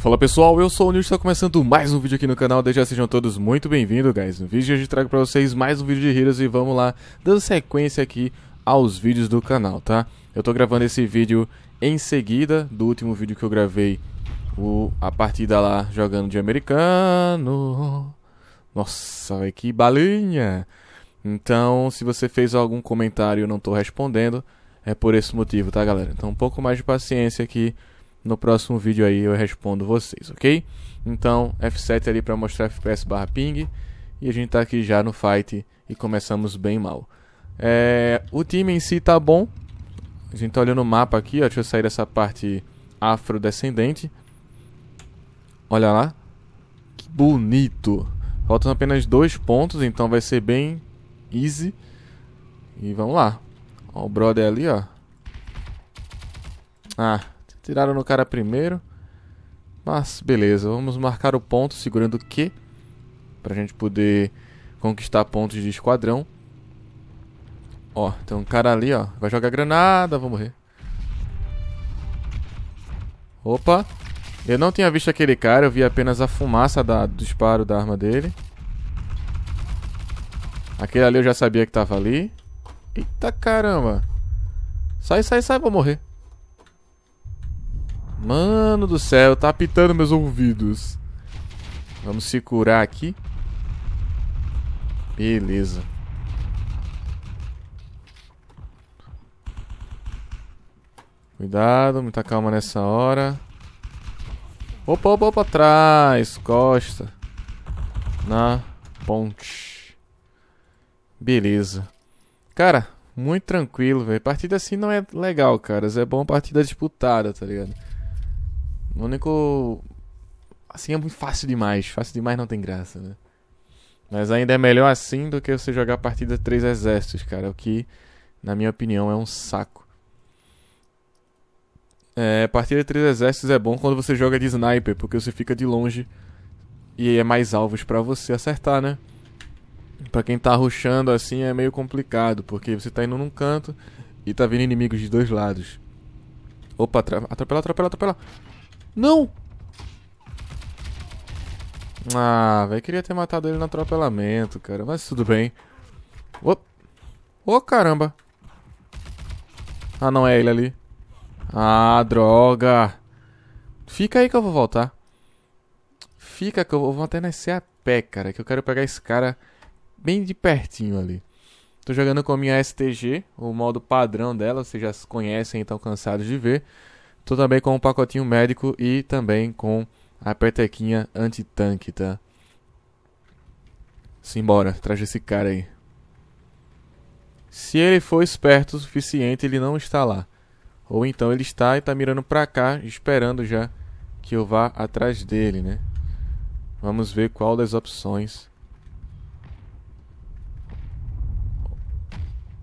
Fala pessoal, eu sou o Nil, está começando mais um vídeo aqui no canal, desde já sejam todos muito bem-vindos, guys. No vídeo de hoje trago para vocês mais um vídeo de Heroes e vamos lá, dando sequência aqui aos vídeos do canal, tá? Eu estou gravando esse vídeo em seguida do último vídeo que eu gravei, o, a partida lá jogando de americano. Nossa, que balinha! Então, se você fez algum comentário e eu não estou respondendo, é por esse motivo, tá galera? Então um pouco mais de paciência aqui no próximo vídeo aí eu respondo vocês, ok? Então, F7 ali para mostrar FPS barra ping. E a gente tá aqui já no fight e começamos bem mal. É, o time em si tá bom. A gente tá olhando o mapa aqui, ó. Deixa eu sair dessa parte afrodescendente. Olha lá. Que bonito. Faltam apenas dois pontos, então vai ser bem easy. E vamos lá. Ó, o brother ali, ó. Ah, Tiraram no cara primeiro. Mas beleza, vamos marcar o ponto segurando o Q. Pra gente poder conquistar pontos de esquadrão. Ó, tem um cara ali, ó. Vai jogar granada, vou morrer. Opa. Eu não tinha visto aquele cara, eu vi apenas a fumaça da, do disparo da arma dele. Aquele ali eu já sabia que tava ali. Eita caramba. Sai, sai, sai, vou morrer. Mano do céu, tá apitando meus ouvidos. Vamos se curar aqui. Beleza. Cuidado, muita calma nessa hora. Opa, opa, opa, trás, costa. Na ponte. Beleza. Cara, muito tranquilo, velho. Partida assim não é legal, cara. É bom partida disputada, tá ligado? O único. Assim é muito fácil demais. Fácil demais não tem graça, né? Mas ainda é melhor assim do que você jogar a partida três exércitos, cara. O que, na minha opinião, é um saco. É, partida três exércitos é bom quando você joga de sniper, porque você fica de longe e é mais alvos para você acertar, né? Pra quem tá rushando assim é meio complicado, porque você tá indo num canto e tá vindo inimigos de dois lados. Opa, atropelar atropelar atrapalha. Não! Ah, velho, queria ter matado ele no atropelamento, cara. Mas tudo bem. Ô, oh, caramba. Ah, não é ele ali. Ah, droga. Fica aí que eu vou voltar. Fica que eu vou, até nascer a pé, cara. Que eu quero pegar esse cara bem de pertinho ali. Tô jogando com a minha STG, o modo padrão dela. Vocês já conhecem e estão cansados de ver. Estou também com um pacotinho médico e também com a petequinha antitanque, tá? Simbora, traz esse cara aí. Se ele for esperto o suficiente, ele não está lá. Ou então ele está e está mirando para cá, esperando já que eu vá atrás dele, né? Vamos ver qual das opções.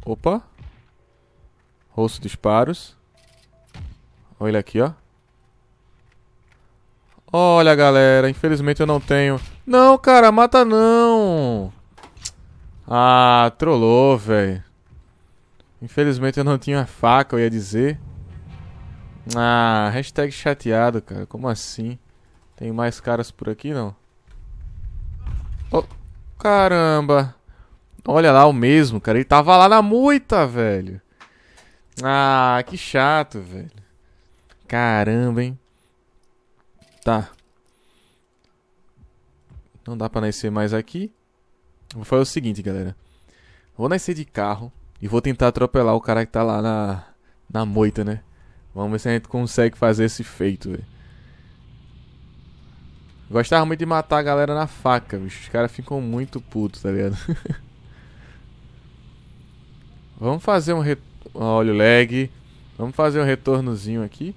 Opa! Rosto disparos. Olha ele aqui, ó. Olha, galera, infelizmente eu não tenho... Não, cara, mata não! Ah, trollou, velho. Infelizmente eu não tinha faca, eu ia dizer. Ah, hashtag chateado, cara. Como assim? Tem mais caras por aqui, não? Oh, caramba. Olha lá, o mesmo, cara. Ele tava lá na moita, velho. Ah, que chato, velho. Caramba, hein? Tá. Não dá pra nascer mais aqui. Vou fazer o seguinte, galera. Vou nascer de carro e vou tentar atropelar o cara que tá lá na, na moita, né? Vamos ver se a gente consegue fazer esse feito, velho. Gostava muito de matar a galera na faca, bicho. Os caras ficam muito putos, tá ligado? Vamos fazer um... Re... Olha o lag. Vamos fazer um retornozinho aqui.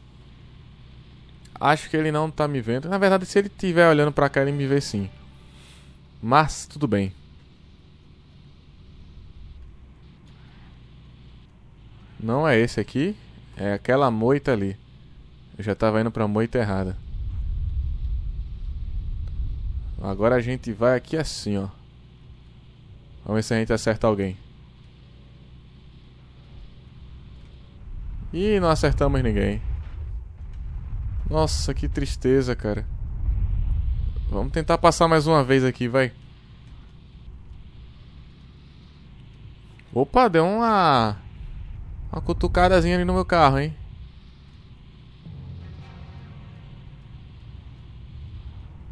Acho que ele não tá me vendo. Na verdade, se ele estiver olhando pra cá, ele me vê sim. Mas, tudo bem. Não é esse aqui. É aquela moita ali. Eu já tava indo pra moita errada. Agora a gente vai aqui assim, ó. Vamos ver se a gente acerta alguém. E não acertamos ninguém. Nossa, que tristeza, cara. Vamos tentar passar mais uma vez aqui, vai. Opa, deu uma... Uma cutucadazinha ali no meu carro, hein.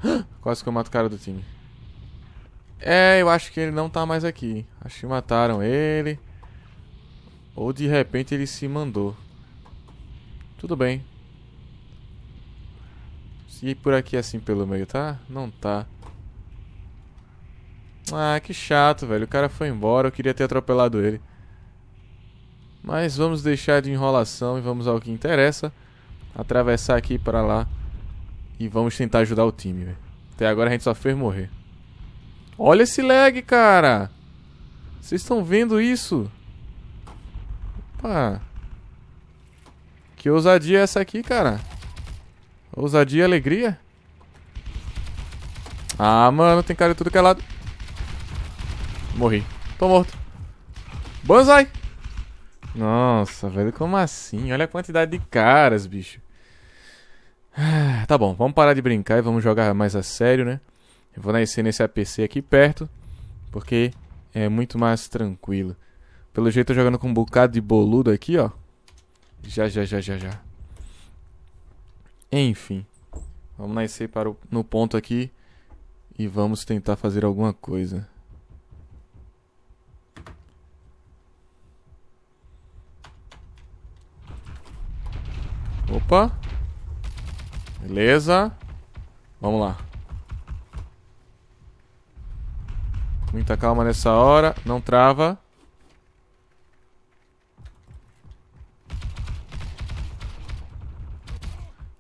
Quase que eu mato o cara do time. É, eu acho que ele não tá mais aqui. Acho que mataram ele. Ou de repente ele se mandou. Tudo bem. E por aqui assim pelo meio, tá? Não tá. Ah, que chato, velho. O cara foi embora, eu queria ter atropelado ele. Mas vamos deixar de enrolação e vamos ao que interessa. Atravessar aqui para lá. E vamos tentar ajudar o time, velho. Até agora a gente só fez morrer. Olha esse lag, cara! Vocês estão vendo isso? Opa! Que ousadia é essa aqui, cara? Ousadia e alegria? Ah, mano, tem cara de tudo que é lado. Morri. Tô morto. Banzai! Nossa, velho, como assim? Olha a quantidade de caras, bicho. Ah, tá bom, vamos parar de brincar e vamos jogar mais a sério, né? Eu vou nascer nesse APC aqui perto, porque é muito mais tranquilo. Pelo jeito, eu tô jogando com um bocado de boludo aqui, ó. Já, já, já, já, já. Enfim, vamos nascer para o, no ponto aqui e vamos tentar fazer alguma coisa. Opa. Beleza. Vamos lá. Muita calma nessa hora. Não trava.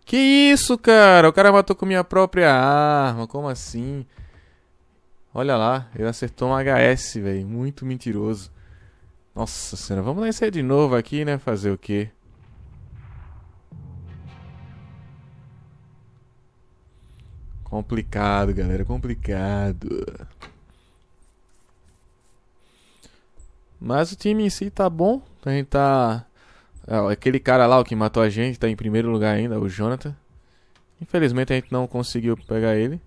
Que isso, cara? O cara matou com minha própria arma. Como assim? Olha lá, ele acertou um HS, velho. Muito mentiroso. Nossa senhora, vamos descer de novo aqui, né? Fazer o quê? Complicado, galera, complicado. Mas o time em si tá bom. A gente tá é, aquele cara lá, o que matou a gente, tá em primeiro lugar ainda, o Jonathan. Infelizmente a gente não conseguiu pegar ele.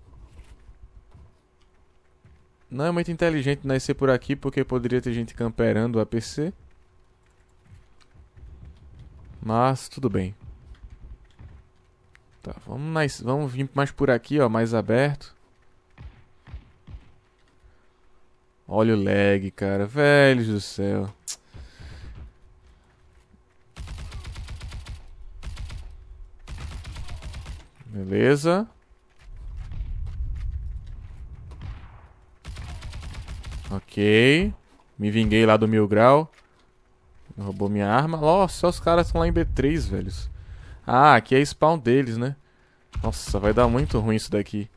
Não é muito inteligente nascer por aqui, porque poderia ter gente camperando o APC. Mas tudo bem. Tá, vamos, nas, vamos vir mais por aqui, ó, mais aberto. Olha o lag, cara. Velhos do céu. Beleza. Ok. Me vinguei lá do mil grau. Roubou minha arma. Nossa, os caras estão lá em B3, velhos. Ah, aqui é spawn deles, né? Nossa, vai dar muito ruim isso daqui.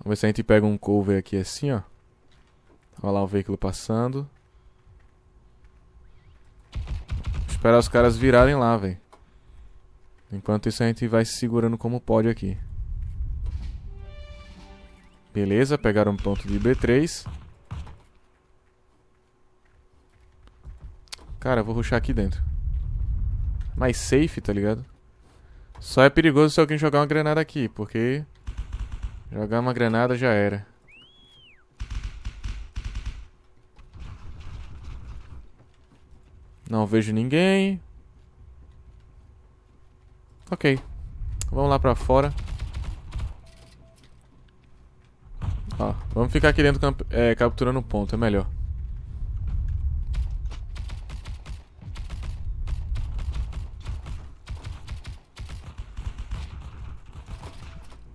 Vamos ver se a gente pega um cover aqui assim, ó. Olha lá o veículo passando. Esperar os caras virarem lá, velho. Enquanto isso a gente vai se segurando como pode aqui. Beleza, pegaram um ponto de B3. Cara, eu vou ruxar aqui dentro. Mais safe, tá ligado? Só é perigoso se alguém jogar uma granada aqui, porque... Jogar uma granada já era. Não vejo ninguém. Ok. Vamos lá pra fora. Ó, vamos ficar aqui dentro é, capturando o ponto, é melhor.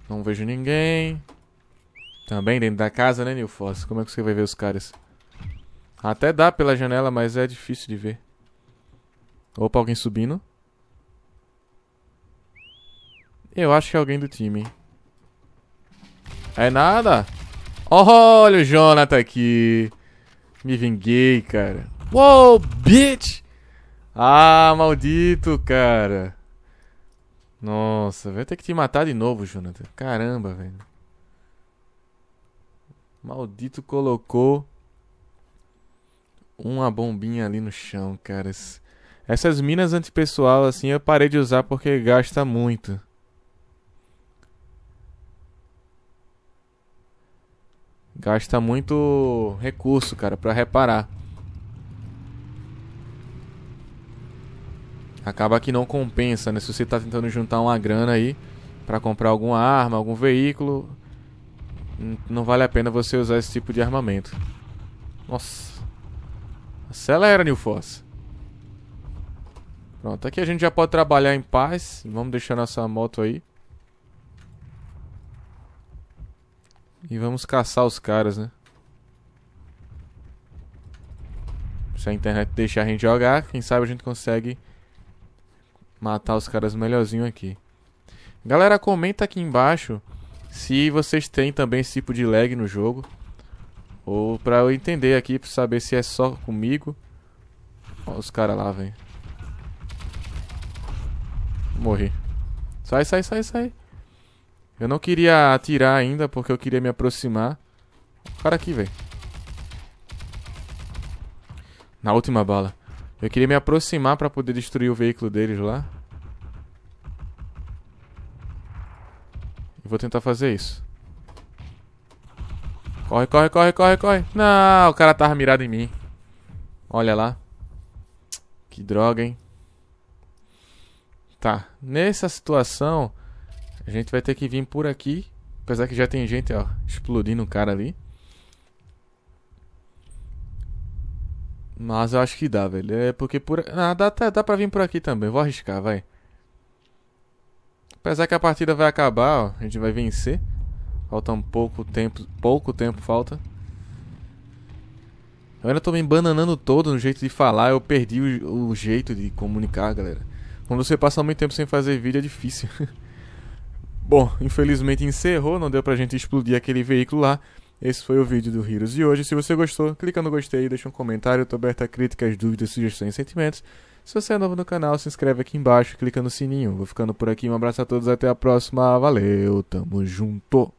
Não vejo ninguém. Também dentro da casa, né, Nilfoss? Como é que você vai ver os caras? Até dá pela janela, mas é difícil de ver. Opa, alguém subindo. Eu acho que é alguém do time. É nada. Olha o Jonathan aqui. Me vinguei, cara. Uou, bitch! Ah, maldito, cara. Nossa, vai ter que te matar de novo, Jonathan. Caramba, velho. Maldito colocou uma bombinha ali no chão, cara. Esse... Essas minas antipessoal, assim, eu parei de usar porque gasta muito. Gasta muito recurso, cara, pra reparar. Acaba que não compensa, né? Se você tá tentando juntar uma grana aí pra comprar alguma arma, algum veículo, não vale a pena você usar esse tipo de armamento. Nossa. Acelera, Nilfoss. Pronto, aqui a gente já pode trabalhar em paz. Vamos deixar nossa moto aí. E vamos caçar os caras, né? Se a internet deixar a gente jogar, quem sabe a gente consegue matar os caras melhorzinho aqui. Galera, comenta aqui embaixo se vocês têm também esse tipo de lag no jogo. Ou pra eu entender aqui, pra saber se é só comigo. Olha os caras lá, velho. Morri. Sai, sai, sai, sai. Eu não queria atirar ainda porque eu queria me aproximar. O cara aqui, velho. Na última bala. Eu queria me aproximar pra poder destruir o veículo deles lá. vou tentar fazer isso. Corre, corre, corre, corre, corre. Não, o cara tava mirado em mim. Olha lá. Que droga, hein. Tá. Nessa situação, a gente vai ter que vir por aqui. Apesar que já tem gente, ó, explodindo o cara ali. Mas eu acho que dá, velho. É porque por. Ah, dá, tá, dá pra vir por aqui também. Vou arriscar, vai. Apesar que a partida vai acabar, ó. A gente vai vencer. Falta um pouco tempo. Pouco tempo falta. Eu ainda tô me bananando todo no jeito de falar. Eu perdi o, o jeito de comunicar, galera. Quando você passa muito tempo sem fazer vídeo é difícil. Bom, infelizmente encerrou, não deu pra gente explodir aquele veículo lá. Esse foi o vídeo do Heroes de hoje. Se você gostou, clica no gostei, deixa um comentário, eu tô aberto a críticas, dúvidas, sugestões e sentimentos. Se você é novo no canal, se inscreve aqui embaixo, clica no sininho. Vou ficando por aqui, um abraço a todos, até a próxima, valeu, tamo junto!